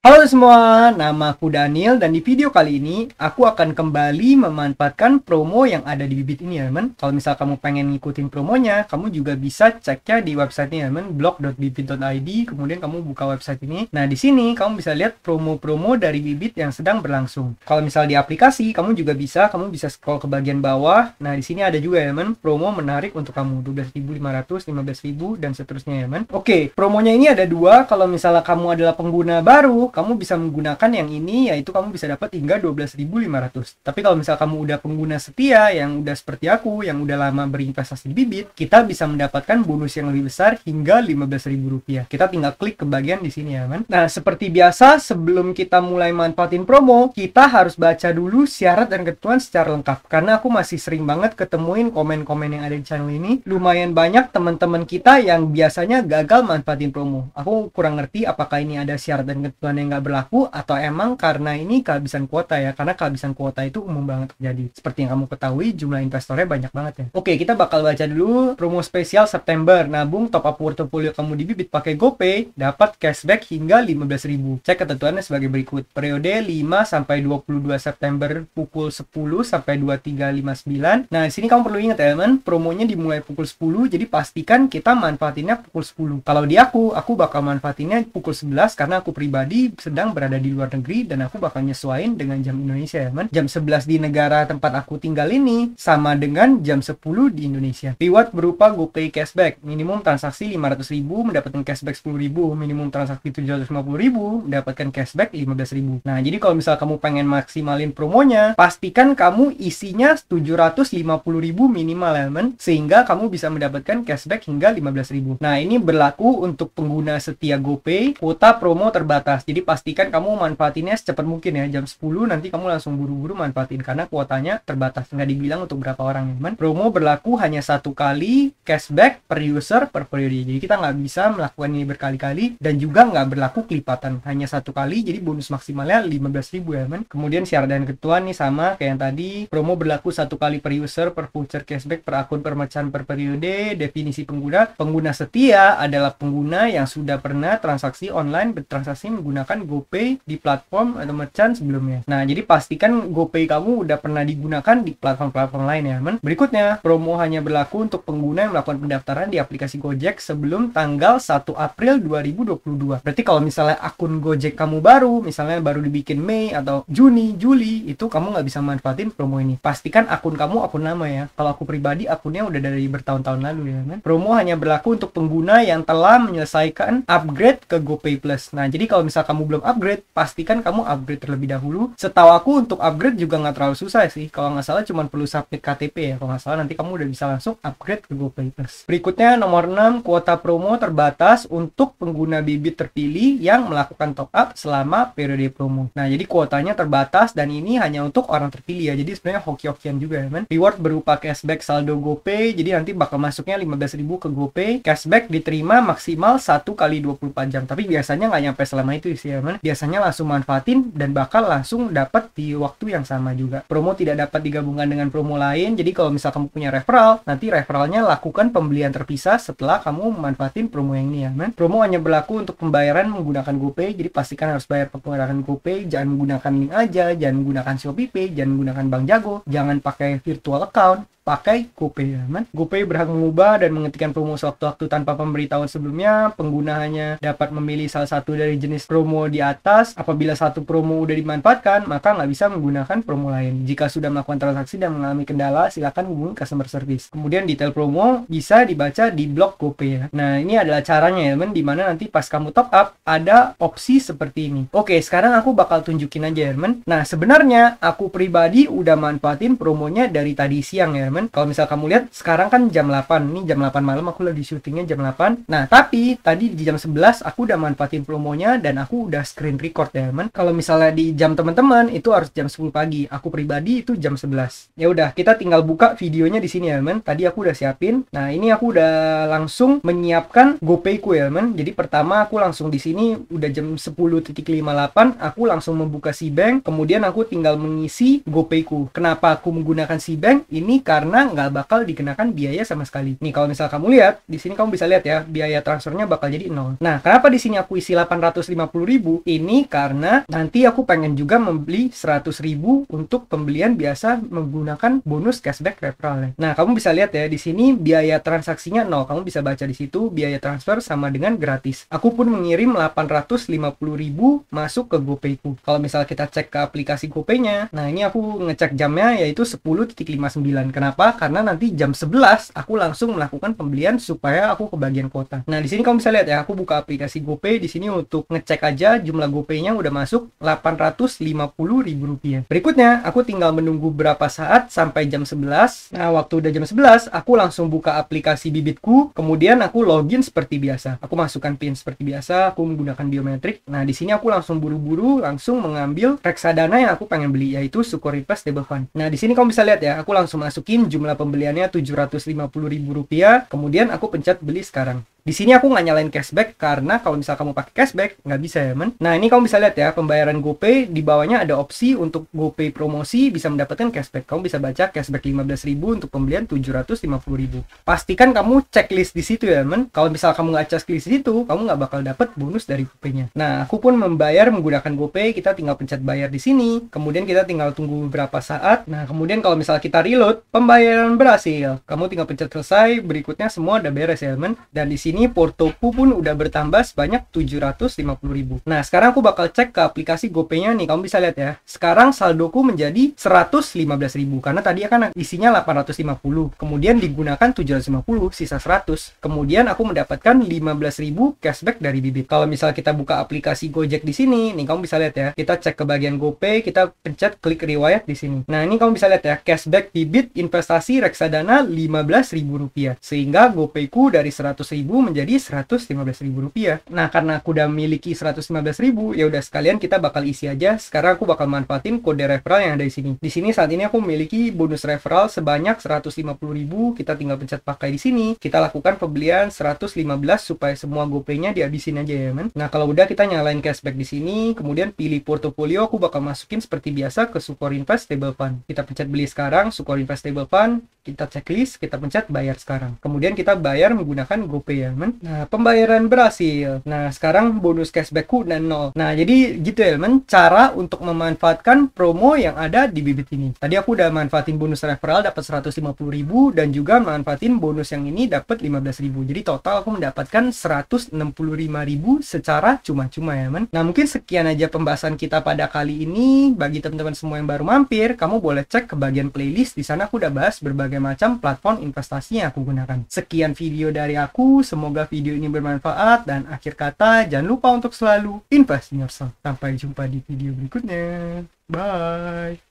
Halo semua, nama aku Daniel dan di video kali ini aku akan kembali memanfaatkan promo yang ada di Bibit ini ya teman. Kalau misal kamu pengen ngikutin promonya, kamu juga bisa ceknya di website ini ya teman, blog.bibit.id, kemudian kamu buka website ini. Nah di sini kamu bisa lihat promo-promo dari Bibit yang sedang berlangsung. Kalau misal di aplikasi, kamu juga bisa, kamu bisa scroll ke bagian bawah. Nah di sini ada juga ya teman, promo menarik untuk kamu 12.500, 15.000 dan seterusnya ya teman. Oke, promonya ini ada dua. Kalau misalnya kamu adalah pengguna baru, kamu bisa menggunakan yang ini yaitu kamu bisa dapat hingga 12.500. Tapi kalau misal kamu udah pengguna setia yang udah seperti aku yang udah lama berinvestasi di bibit, kita bisa mendapatkan bonus yang lebih besar hingga 15.000 rupiah. Kita tinggal klik ke bagian di sini ya, man. Nah, seperti biasa sebelum kita mulai manfaatin promo, kita harus baca dulu syarat dan ketentuan secara lengkap karena aku masih sering banget ketemuin komen-komen yang ada di channel ini. Lumayan banyak teman-teman kita yang biasanya gagal manfaatin promo. Aku kurang ngerti apakah ini ada syarat dan ketentuan yang nggak berlaku atau emang karena ini kehabisan kuota ya karena kehabisan kuota itu umum banget terjadi seperti yang kamu ketahui jumlah investornya banyak banget ya oke kita bakal baca dulu promo spesial September nabung top up portofolio kamu di Bibit pakai GoPay dapat cashback hingga 15.000 cek ketentuannya sebagai berikut periode 5 sampai 22 September pukul 10 sampai 23.59 nah sini kamu perlu ingat ya teman promonya dimulai pukul 10 jadi pastikan kita manfaatinnya pukul 10 kalau di aku aku bakal manfaatinnya pukul 11 karena aku pribadi sedang berada di luar negeri dan aku bakal nyesuain dengan jam Indonesia ya man. Jam 11 di negara tempat aku tinggal ini sama dengan jam 10 di Indonesia. Reward berupa GoPay cashback, minimum transaksi 500 ribu mendapatkan cashback 10 ribu, minimum transaksi 750 ribu mendapatkan cashback 15 ribu. Nah jadi kalau misal kamu pengen maksimalin promonya, pastikan kamu isinya 750 ribu minimal ya man, sehingga kamu bisa mendapatkan cashback hingga 15 ribu. Nah ini berlaku untuk pengguna setia GoPay, kuota promo terbatas. Jadi jadi pastikan kamu manfaatinnya secepat mungkin ya. Jam 10 nanti kamu langsung buru-buru manfaatin karena kuotanya terbatas. Nggak dibilang untuk berapa orang. Ya. Cuman promo berlaku hanya satu kali cashback per user per periode. Jadi kita nggak bisa melakukan ini berkali-kali dan juga nggak berlaku kelipatan. Hanya satu kali jadi bonus maksimalnya 15.000 ya men. Kemudian syarat dan ketua nih sama kayak yang tadi. Promo berlaku satu kali per user per voucher cashback per akun per macam per periode. Definisi pengguna. Pengguna setia adalah pengguna yang sudah pernah transaksi online bertransaksi menggunakan menggunakan GoPay di platform atau merchant sebelumnya. Nah, jadi pastikan GoPay kamu udah pernah digunakan di platform-platform lain ya, teman. Berikutnya, promo hanya berlaku untuk pengguna yang melakukan pendaftaran di aplikasi Gojek sebelum tanggal 1 April 2022. Berarti kalau misalnya akun Gojek kamu baru, misalnya baru dibikin Mei atau Juni, Juli, itu kamu nggak bisa manfaatin promo ini. Pastikan akun kamu akun lama ya. Kalau aku pribadi, akunnya udah dari bertahun-tahun lalu ya, teman. Promo hanya berlaku untuk pengguna yang telah menyelesaikan upgrade ke GoPay Plus. Nah, jadi kalau misalnya kamu kamu belum upgrade, pastikan kamu upgrade terlebih dahulu. Setahu aku untuk upgrade juga nggak terlalu susah sih. Kalau nggak salah cuma perlu submit KTP ya. Kalau nggak salah nanti kamu udah bisa langsung upgrade ke GoPay Plus. Berikutnya nomor 6, kuota promo terbatas untuk pengguna bibit terpilih yang melakukan top up selama periode promo. Nah, jadi kuotanya terbatas dan ini hanya untuk orang terpilih ya. Jadi sebenarnya hoki-hokian juga ya, men. Reward berupa cashback saldo GoPay, jadi nanti bakal masuknya 15.000 ke GoPay. Cashback diterima maksimal 1 kali 24 jam, tapi biasanya nggak nyampe selama itu sih ya mana biasanya langsung manfaatin dan bakal langsung dapat di waktu yang sama juga promo tidak dapat digabungkan dengan promo lain jadi kalau misal kamu punya referral nanti referralnya lakukan pembelian terpisah setelah kamu manfaatin promo yang ini ya man promo hanya berlaku untuk pembayaran menggunakan GoPay jadi pastikan harus bayar pembayaran GoPay jangan menggunakan link aja jangan menggunakan Shopee jangan menggunakan Bank Jago jangan pakai virtual account pakai GoPay ya teman. GoPay berhak mengubah dan menghentikan promo sewaktu-waktu tanpa pemberitahuan sebelumnya. Pengguna hanya dapat memilih salah satu dari jenis promo di atas. Apabila satu promo udah dimanfaatkan, maka nggak bisa menggunakan promo lain. Jika sudah melakukan transaksi dan mengalami kendala, silakan hubungi customer service. Kemudian detail promo bisa dibaca di blog GoPay ya. Nah, ini adalah caranya ya teman, dimana nanti pas kamu top up, ada opsi seperti ini. Oke, sekarang aku bakal tunjukin aja ya teman. Nah, sebenarnya aku pribadi udah manfaatin promonya dari tadi siang ya teman teman-teman. kalau misal kamu lihat sekarang kan jam 8 nih jam 8 malam aku lagi syutingnya jam 8 nah tapi tadi di jam 11 aku udah manfaatin promonya dan aku udah screen record ya teman kalau misalnya di jam teman-teman itu harus jam 10 pagi aku pribadi itu jam 11 ya udah kita tinggal buka videonya di sini ya teman tadi aku udah siapin nah ini aku udah langsung menyiapkan GoPay ku ya teman jadi pertama aku langsung di sini udah jam 10.58 aku langsung membuka si bank kemudian aku tinggal mengisi GoPay ku kenapa aku menggunakan si bank ini karena karena nggak bakal dikenakan biaya sama sekali. Nih kalau misal kamu lihat di sini kamu bisa lihat ya biaya transfernya bakal jadi nol. Nah kenapa di sini aku isi 850 ribu? Ini karena nanti aku pengen juga membeli 100 ribu untuk pembelian biasa menggunakan bonus cashback referral. Nah kamu bisa lihat ya di sini biaya transaksinya nol. Kamu bisa baca di situ biaya transfer sama dengan gratis. Aku pun mengirim 850 ribu masuk ke GoPayku. Kalau misal kita cek ke aplikasi GoPaynya, nah ini aku ngecek jamnya yaitu 10.59. Kenapa? Kenapa? Karena nanti jam 11 aku langsung melakukan pembelian supaya aku ke bagian kota. Nah, di sini kamu bisa lihat ya, aku buka aplikasi GoPay di sini untuk ngecek aja jumlah GoPay-nya udah masuk Rp850.000. Berikutnya, aku tinggal menunggu berapa saat sampai jam 11. Nah, waktu udah jam 11, aku langsung buka aplikasi bibitku, kemudian aku login seperti biasa. Aku masukkan PIN seperti biasa, aku menggunakan biometrik. Nah, di sini aku langsung buru-buru langsung mengambil reksadana yang aku pengen beli yaitu Sukuritas Stablecoin. Nah, di sini kamu bisa lihat ya, aku langsung masukin jumlah pembeliannya rp rupiah kemudian aku pencet beli sekarang. Di sini aku nggak nyalain cashback karena kalau misal kamu pakai cashback nggak bisa ya men. Nah ini kamu bisa lihat ya pembayaran GoPay di bawahnya ada opsi untuk GoPay promosi bisa mendapatkan cashback. Kamu bisa baca cashback 15.000 untuk pembelian 750.000. Pastikan kamu checklist di situ ya men. Kalau misal kamu nggak checklist di situ kamu nggak bakal dapat bonus dari GoPay-nya. Nah aku pun membayar menggunakan GoPay kita tinggal pencet bayar di sini. Kemudian kita tinggal tunggu beberapa saat. Nah kemudian kalau misal kita reload pembayaran berhasil. Kamu tinggal pencet selesai berikutnya semua udah beres ya men. Dan di sini sini portoku pun udah bertambah sebanyak 750.000. Nah, sekarang aku bakal cek ke aplikasi GoPay-nya nih. Kamu bisa lihat ya. Sekarang saldoku menjadi 115.000 karena tadi kan isinya 850. Kemudian digunakan 750, sisa 100. Kemudian aku mendapatkan 15.000 cashback dari Bibit. Kalau misal kita buka aplikasi Gojek di sini, nih kamu bisa lihat ya. Kita cek ke bagian GoPay, kita pencet klik riwayat di sini. Nah, ini kamu bisa lihat ya, cashback Bibit investasi reksadana 15.000 rupiah. Sehingga GoPayku dari 100.000 menjadi Rp115.000. Nah, karena aku udah miliki Rp115.000, ya udah sekalian kita bakal isi aja. Sekarang aku bakal manfaatin kode referral yang ada di sini. Di sini saat ini aku memiliki bonus referral sebanyak Rp150.000. Kita tinggal pencet pakai di sini. Kita lakukan pembelian 115 supaya semua GoPay-nya dihabisin aja ya, men. Nah, kalau udah kita nyalain cashback di sini, kemudian pilih portofolio aku bakal masukin seperti biasa ke Sukor Invest Stable Fund. Kita pencet beli sekarang Sukor Invest Stable Fund kita checklist, kita pencet bayar sekarang. Kemudian kita bayar menggunakan GoPay ya, men. Nah, pembayaran berhasil. Nah, sekarang bonus cashbackku dan nol. Nah, jadi gitu ya, men. Cara untuk memanfaatkan promo yang ada di bibit ini. Tadi aku udah manfaatin bonus referral dapat 150.000 dan juga manfaatin bonus yang ini dapat 15.000. Jadi total aku mendapatkan 165.000 secara cuma-cuma ya, men. Nah, mungkin sekian aja pembahasan kita pada kali ini. Bagi teman-teman semua yang baru mampir, kamu boleh cek ke bagian playlist. Di sana aku udah bahas berbagai berbagai macam platform investasi yang aku gunakan. Sekian video dari aku, semoga video ini bermanfaat dan akhir kata jangan lupa untuk selalu invest in yourself. Sampai jumpa di video berikutnya. Bye.